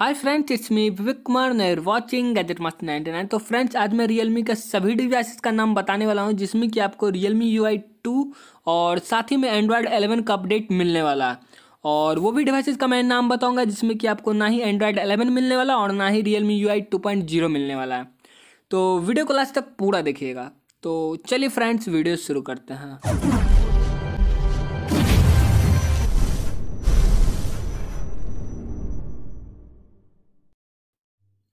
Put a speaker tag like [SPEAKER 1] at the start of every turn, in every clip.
[SPEAKER 1] hi friends it's me Vivek Kumar Nair watching gadget must ninety nine तो friends आज मैं Realme का सभी डिवाइसेस का नाम बताने वाला हूँ जिसमें कि आपको रियलमी यू आई टू और साथ ही में एंड्रॉयड एलेवन का अपडेट मिलने वाला और वो भी डिवाइसेस का मैं नाम बताऊँगा जिसमें कि आपको ना ही एंड्रॉयड एलेवन मिलने वाला और ना ही Realme U I two point zero मिलने वाला है तो वीडियो को लास्ट तक पूरा देखिएगा तो चलिए फ्रेंड्स वीडियो शुरू करते हैं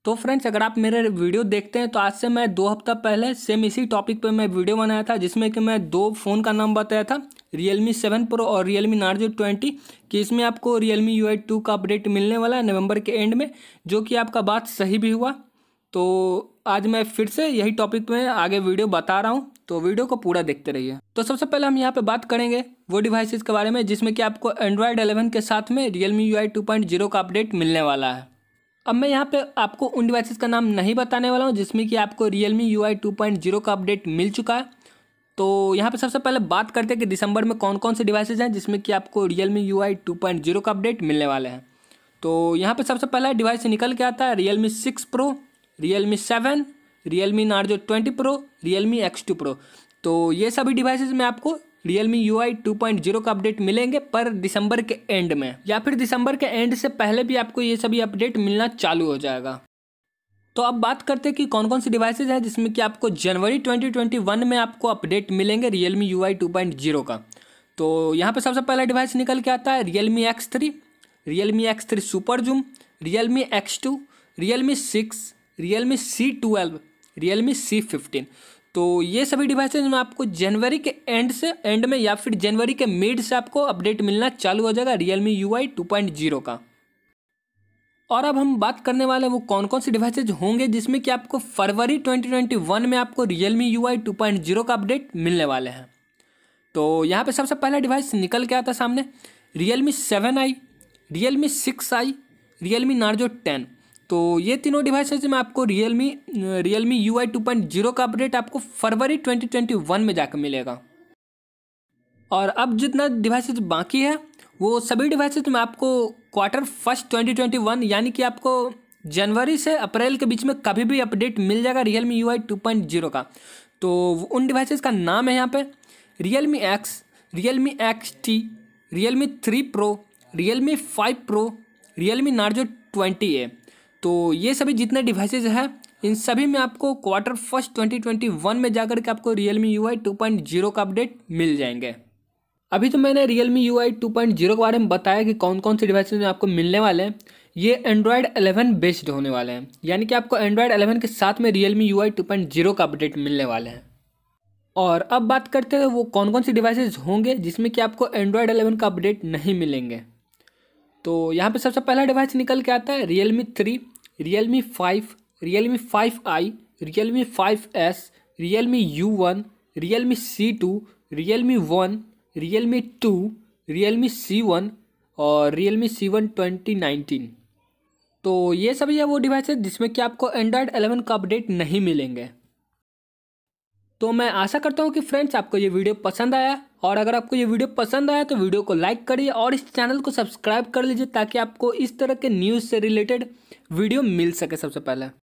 [SPEAKER 1] तो फ्रेंड्स अगर आप मेरे वीडियो देखते हैं तो आज से मैं दो हफ्ता पहले सेम इसी टॉपिक पे मैं वीडियो बनाया था जिसमें कि मैं दो फ़ोन का नाम बताया था मी सेवन प्रो और रियलमी नार्जो ट्वेंटी कि इसमें आपको मी यू आई टू का अपडेट मिलने वाला है नवंबर के एंड में जो कि आपका बात सही भी हुआ तो आज मैं फिर से यही टॉपिक में आगे वीडियो बता रहा हूँ तो वीडियो को पूरा देखते रहिए तो सबसे पहले हम यहाँ पे बात करेंगे वो डिवाइसेस के बारे में जिसमें कि आपको एंड्रॉयड 11 के साथ में Realme U I two point zero का अपडेट मिलने वाला है अब मैं यहाँ पे आपको उन डिवाइसेस का नाम नहीं बताने वाला हूँ जिसमें कि आपको Realme UI 2.0 का अपडेट मिल चुका है तो यहाँ पे सबसे पहले बात करते हैं कि दिसंबर में कौन कौन से डिवाइसेज हैं जिसमें कि आपको Realme UI 2.0 का अपडेट मिलने वाला है तो यहाँ पे सबसे पहला डिवाइस निकल के आता है Realme Realme seven 7, Realme Narzo 20 Pro, X two pro तो ये सभी डिवाइसेज में आपको Realme U I two point zero का अपडेट मिलेंगे पर दिसंबर के एंड में या फिर दिसंबर के एंड से पहले भी आपको ये सभी अपडेट मिलना चालू हो जाएगा तो अब बात करते हैं कि कौन कौन सी डिवाइसेज हैं जिसमें कि आपको जनवरी 2021 में आपको अपडेट मिलेंगे Realme U I two point zero का तो यहाँ पर सबसे पहला डिवाइस निकल के आता है Realme X three Realme X three super zoom Realme X two Realme six Realme C twelve Realme C fifteen तो ये सभी डिवाइसेज में आपको जनवरी के एंड से एंड में या फिर जनवरी के मिड से आपको अपडेट मिलना चालू हो जाएगा Realme U I two point zero का और अब हम बात करने वाले हैं वो कौन कौन सी डिवाइसेज होंगे जिसमें कि आपको फरवरी 2021 में आपको Realme U I two point zero का अपडेट मिलने वाले हैं तो यहाँ पे सबसे पहला डिवाइस निकल के आता सामने Realme seven I Realme six I Realme Narzo ten तो ये तीनों डिवाइसेज में आपको Realme Realme U I two point zero का अपडेट आपको फरवरी ट्वेंटी ट्वेंटी वन में जाकर मिलेगा और अब जितना डिवाइसेज बाकी है वो सभी डिवाइसेज में आपको quarter first twenty twenty one यानी कि आपको जनवरी से अप्रैल के बीच में कभी भी अपडेट मिल जाएगा Realme U I two point zero का तो उन डिवाइसेज़ का नाम है यहाँ पर Realme X Realme X T Realme three pro Realme five pro Realme Narzo twenty A तो ये सभी जितने डिवाइसेज हैं इन सभी में आपको क्वार्टर फर्स्ट 2021 में जाकर के आपको Realme U I two का अपडेट मिल जाएंगे अभी तो मैंने Realme U I two के बारे में बताया कि कौन कौन से डिवाइसेज में आपको मिलने वाले हैं ये एंड्रॉयड 11 बेस्ड होने वाले हैं यानी कि आपको एंड्रॉयड 11 के साथ में रियल मी यू आई का अपडेट मिलने वाले हैं और अब बात करते हैं वो कौन कौन सी डिवाइसेज होंगे जिसमें कि आपको एंड्रॉयड 11 का अपडेट नहीं मिलेंगे तो यहाँ पे सबसे पहला डिवाइस निकल के आता है Realme three Realme five Realme five I Realme five S Realme U one Realme C two Realme one Realme two Realme C one और Realme C one twenty nineteen तो ये सभी है वो device है जिसमें कि आपको एंड्रॉयड एलेवन का अपडेट नहीं मिलेंगे तो मैं आशा करता हूँ कि फ्रेंड्स आपको ये वीडियो पसंद आया और अगर आपको ये वीडियो पसंद आया तो वीडियो को लाइक करिए और इस चैनल को सब्सक्राइब कर लीजिए ताकि आपको इस तरह के न्यूज़ से रिलेटेड वीडियो मिल सके सबसे पहले